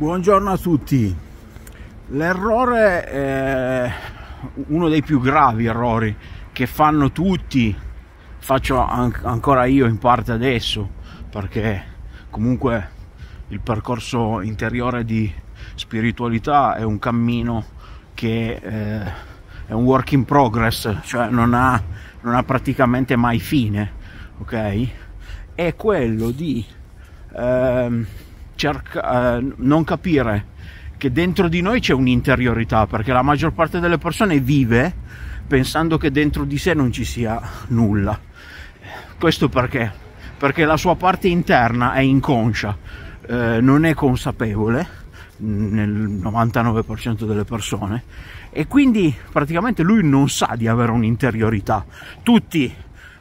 Buongiorno a tutti. L'errore è uno dei più gravi errori che fanno tutti, faccio an ancora io in parte adesso, perché comunque il percorso interiore di spiritualità è un cammino che eh, è un work in progress, cioè non ha, non ha praticamente mai fine, ok? È quello di... Ehm, cerca, eh, non capire che dentro di noi c'è un'interiorità, perché la maggior parte delle persone vive pensando che dentro di sé non ci sia nulla. Questo perché? Perché la sua parte interna è inconscia, eh, non è consapevole mm, nel 99% delle persone e quindi praticamente lui non sa di avere un'interiorità. Tutti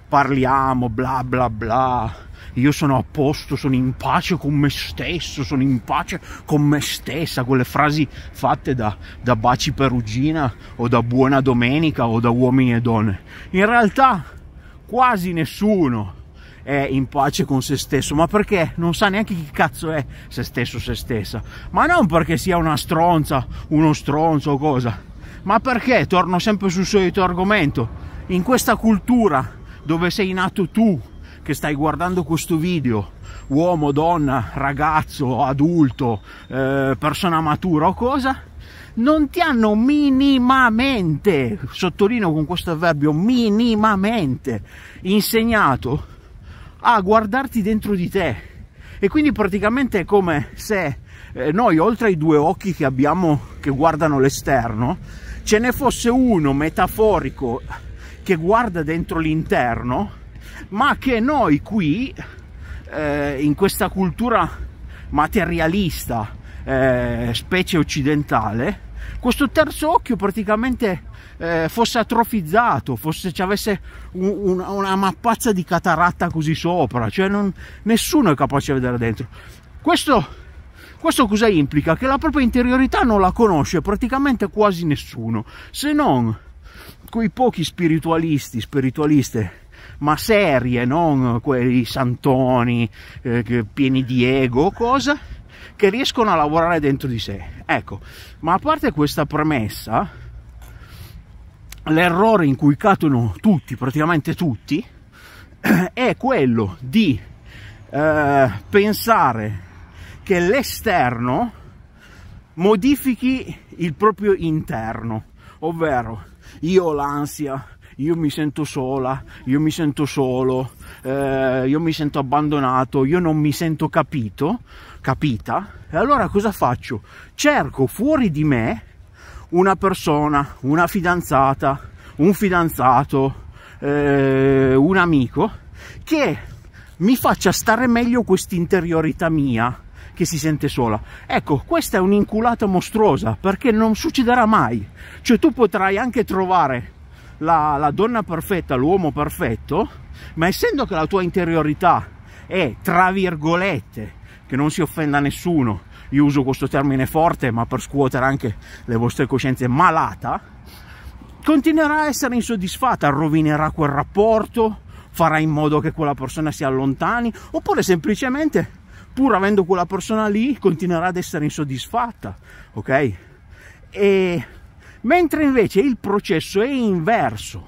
parliamo bla bla bla, io sono a posto, sono in pace con me stesso, sono in pace con me stessa, quelle frasi fatte da, da Baci Perugina o da Buona Domenica o da Uomini e Donne. In realtà quasi nessuno è in pace con se stesso, ma perché non sa neanche chi cazzo è se stesso se stessa. Ma non perché sia una stronza, uno stronzo o cosa, ma perché torno sempre sul solito argomento. In questa cultura dove sei nato tu, che stai guardando questo video, uomo, donna, ragazzo, adulto, eh, persona matura o cosa, non ti hanno minimamente, sottolineo con questo avverbio, minimamente insegnato a guardarti dentro di te. E quindi praticamente è come se eh, noi, oltre ai due occhi che abbiamo che guardano l'esterno, ce ne fosse uno metaforico che guarda dentro l'interno ma che noi qui eh, in questa cultura materialista eh, specie occidentale questo terzo occhio praticamente eh, fosse atrofizzato, fosse ci avesse un, un, una mappazza di cataratta così sopra, cioè non, nessuno è capace di vedere dentro. Questo, questo cosa implica? Che la propria interiorità non la conosce praticamente quasi nessuno, se non quei pochi spiritualisti, spiritualiste ma serie, non quei santoni eh, pieni di ego o cosa, che riescono a lavorare dentro di sé. Ecco, ma a parte questa premessa, l'errore in cui cadono tutti, praticamente tutti, è quello di eh, pensare che l'esterno modifichi il proprio interno, ovvero io ho l'ansia, io mi sento sola, io mi sento solo, eh, io mi sento abbandonato, io non mi sento capito, capita, e allora cosa faccio? Cerco fuori di me una persona, una fidanzata, un fidanzato, eh, un amico che mi faccia stare meglio questa interiorità mia che si sente sola. Ecco, questa è un'inculata mostruosa perché non succederà mai. Cioè tu potrai anche trovare la, la donna perfetta, l'uomo perfetto, ma essendo che la tua interiorità è, tra virgolette, che non si offenda nessuno, io uso questo termine forte, ma per scuotere anche le vostre coscienze, malata, continuerà a essere insoddisfatta, rovinerà quel rapporto, farà in modo che quella persona si allontani, oppure semplicemente, pur avendo quella persona lì, continuerà ad essere insoddisfatta, ok? E mentre invece il processo è inverso.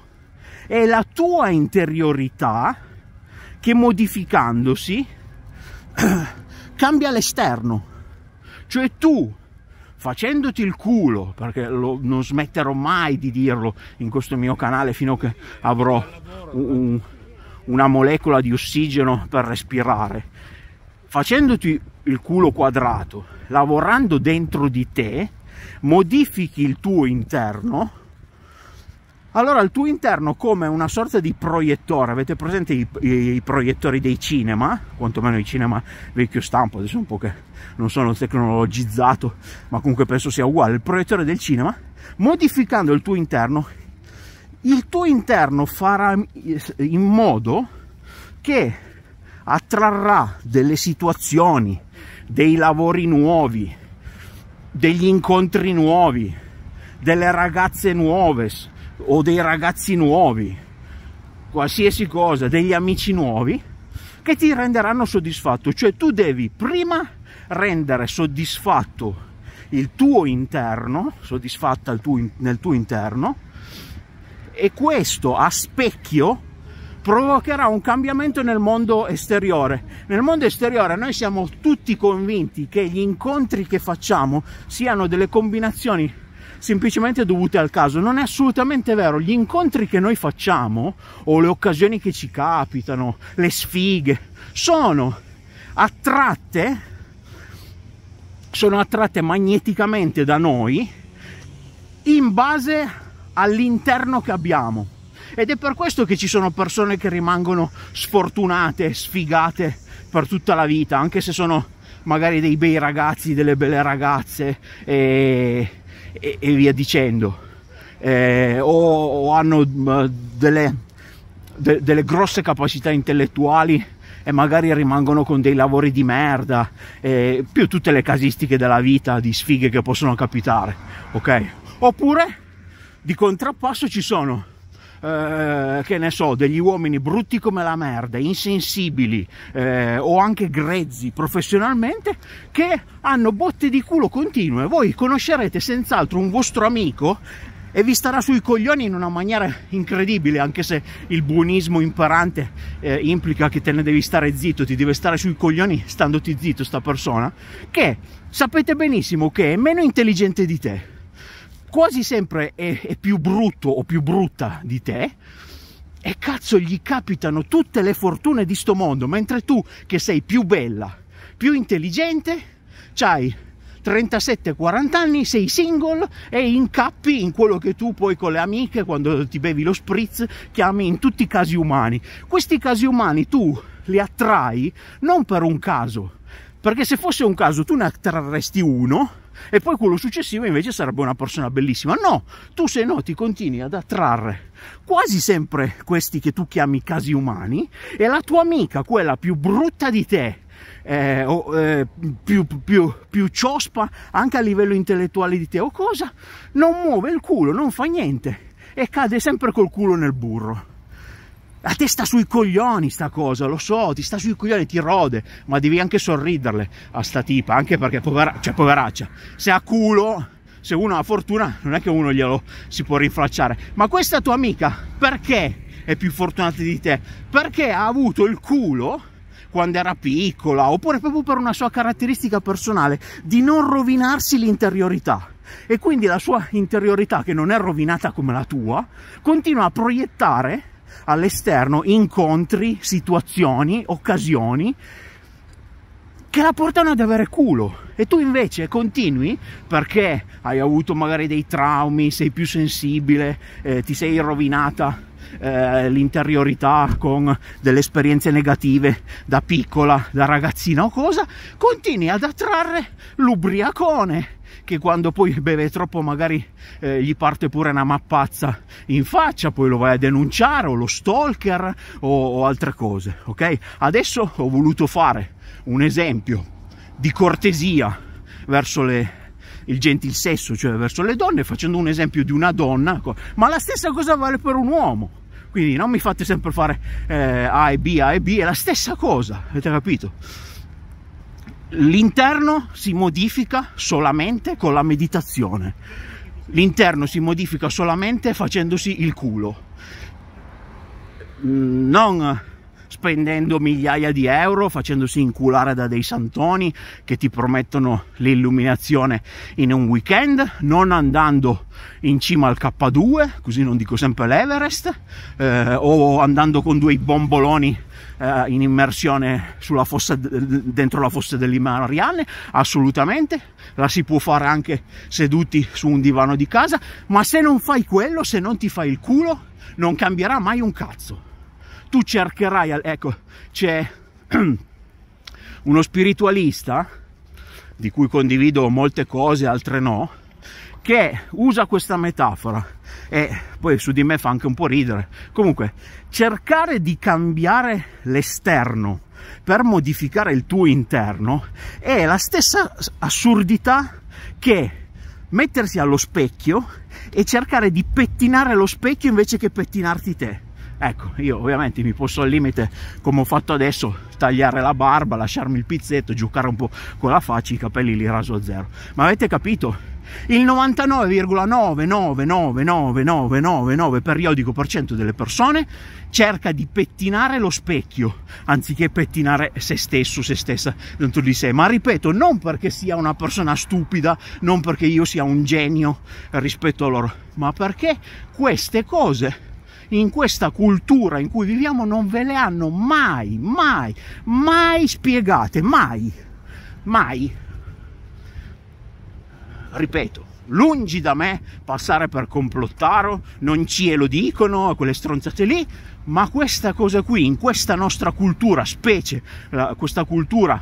È la tua interiorità che modificandosi cambia l'esterno. Cioè tu, facendoti il culo, perché lo, non smetterò mai di dirlo in questo mio canale fino a che avrò un, una molecola di ossigeno per respirare, facendoti il culo quadrato, lavorando dentro di te, modifichi il tuo interno, allora il tuo interno come una sorta di proiettore, avete presente i, i, i, proiettori dei cinema, quantomeno i cinema vecchio stampo, adesso un po' che non sono tecnologizzato, ma comunque penso sia uguale, il proiettore del cinema, modificando il tuo interno, il tuo interno farà in modo che attrarrà delle situazioni, dei lavori nuovi, degli incontri nuovi, delle ragazze nuove o dei ragazzi nuovi, qualsiasi cosa, degli amici nuovi che ti renderanno soddisfatto, cioè tu devi prima rendere soddisfatto il tuo interno, soddisfatta il tuo, nel tuo interno e questo a specchio provocherà un cambiamento nel mondo esteriore. Nel mondo esteriore noi siamo tutti convinti che gli incontri che facciamo siano delle combinazioni semplicemente dovute al caso. Non è assolutamente vero. Gli incontri che noi facciamo o le occasioni che ci capitano, le sfighe, sono attratte sono attratte magneticamente da noi in base all'interno che abbiamo ed è per questo che ci sono persone che rimangono sfortunate, sfigate per tutta la vita, anche se sono magari dei bei ragazzi, delle belle ragazze e, e, e via dicendo. Eh, o, o, hanno eh, delle, de, delle grosse capacità intellettuali e magari rimangono con dei lavori di merda, eh, più tutte le casistiche della vita, di sfighe che possono capitare, ok? Oppure di contrappasso ci sono eh, che ne so, degli uomini brutti come la merda, insensibili eh, o anche grezzi professionalmente che hanno botte di culo continue. Voi conoscerete senz'altro un vostro amico e vi starà sui coglioni in una maniera incredibile, anche se il buonismo imperante eh, implica che te ne devi stare zitto, ti deve stare sui coglioni standoti zitto sta persona, che sapete benissimo che è meno intelligente di te, quasi sempre è, è più brutto o più brutta di te e cazzo gli capitano tutte le fortune di sto mondo, mentre tu che sei più bella, più intelligente, c'hai 37-40 anni, sei single e incappi in quello che tu poi con le amiche, quando ti bevi lo spritz, chiami in tutti i casi umani. Questi casi umani tu li attrai non per un caso, perché se fosse un caso tu ne attrarresti uno e poi quello successivo invece sarebbe una persona bellissima. No, tu se no ti continui ad attrarre quasi sempre questi che tu chiami casi umani e la tua amica, quella più brutta di te, eh, o, eh, più, più, più, ciospa anche a livello intellettuale di te o cosa, non muove il culo, non fa niente e cade sempre col culo nel burro. A te sta sui coglioni sta cosa, lo so, ti sta sui coglioni, ti rode, ma devi anche sorriderle a sta tipa, anche perché povera, cioè, poveraccia, se ha culo, se uno ha fortuna, non è che uno glielo si può rinfracciare. Ma questa tua amica, perché è più fortunata di te? Perché ha avuto il culo quando era piccola, oppure proprio per una sua caratteristica personale, di non rovinarsi l'interiorità e quindi la sua interiorità, che non è rovinata come la tua, continua a proiettare all'esterno incontri, situazioni, occasioni che la portano ad avere culo e tu invece continui perché hai avuto magari dei traumi, sei più sensibile, eh, ti sei rovinata eh, l'interiorità con delle esperienze negative da piccola, da ragazzina o cosa, continui ad attrarre l'ubriacone, che quando poi beve troppo magari eh, gli parte pure una mappazza in faccia, poi lo vai a denunciare o lo stalker o, o altre cose, ok? Adesso ho voluto fare un esempio di cortesia verso le, il gentil sesso, cioè verso le donne, facendo un esempio di una donna, ma la stessa cosa vale per un uomo. Quindi non mi fate sempre fare eh, A e B, A e B, è la stessa cosa, avete capito? L'interno si modifica solamente con la meditazione. L'interno si modifica solamente facendosi il culo. Mm, non spendendo migliaia di euro, facendosi inculare da dei santoni che ti promettono l'illuminazione in un weekend, non andando in cima al K2, così non dico sempre l'Everest, eh, o andando con due bomboloni eh, in immersione sulla fossa, dentro la fossa delle assolutamente, la si può fare anche seduti su un divano di casa, ma se non fai quello, se non ti fai il culo, non cambierà mai un cazzo tu cercherai, ecco, c'è uno spiritualista, di cui condivido molte cose, altre no, che usa questa metafora e poi su di me fa anche un po' ridere. Comunque, cercare di cambiare l'esterno per modificare il tuo interno è la stessa assurdità che mettersi allo specchio e cercare di pettinare lo specchio invece che pettinarti te ecco io ovviamente mi posso al limite come ho fatto adesso tagliare la barba lasciarmi il pizzetto giocare un po' con la faccia i capelli li raso a zero ma avete capito il 99,999999 periodico per cento delle persone cerca di pettinare lo specchio anziché pettinare se stesso, se stessa dentro di sé. Ma ripeto, non perché sia una persona stupida, non perché io sia un genio rispetto a loro, ma perché queste cose in questa cultura in cui viviamo non ve le hanno mai, mai, mai spiegate, mai, mai. Ripeto, lungi da me passare per complottaro, non ci lo dicono, quelle stronzate lì, ma questa cosa qui, in questa nostra cultura, specie la, questa cultura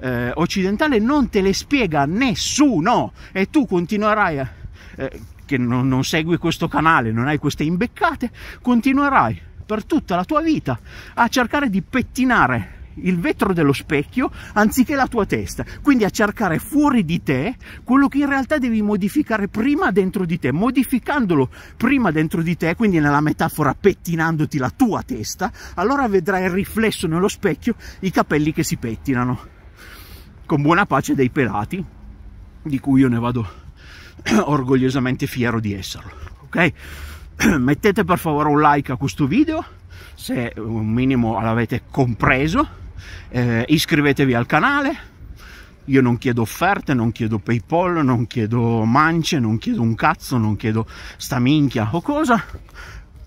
eh, occidentale, non te le spiega nessuno e tu continuerai a... Eh, che non, non segui questo canale, non hai queste imbeccate, continuerai per tutta la tua vita a cercare di pettinare il vetro dello specchio anziché la tua testa, quindi a cercare fuori di te quello che in realtà devi modificare prima dentro di te, modificandolo prima dentro di te, quindi nella metafora pettinandoti la tua testa, allora vedrai riflesso nello specchio i capelli che si pettinano, con buona pace dei pelati, di cui io ne vado orgogliosamente fiero di esserlo, ok? Mettete per favore un like a questo video, se un minimo l'avete compreso, eh, iscrivetevi al canale, io non chiedo offerte, non chiedo PayPal, non chiedo mance, non chiedo un cazzo, non chiedo sta minchia o cosa.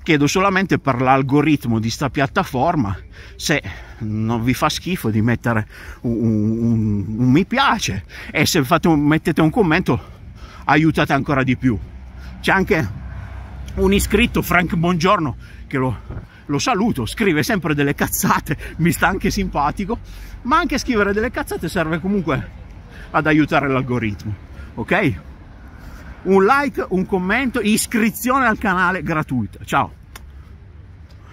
Chiedo solamente per l'algoritmo di sta piattaforma se non vi fa schifo di mettere un, un, un mi piace e se fate, mettete un commento aiutate ancora di più. C'è anche un iscritto, Frank Buongiorno, che lo, lo, saluto, scrive sempre delle cazzate, mi sta anche simpatico, ma anche scrivere delle cazzate serve comunque ad aiutare l'algoritmo, ok? Un like, un commento, iscrizione al canale gratuita. Ciao!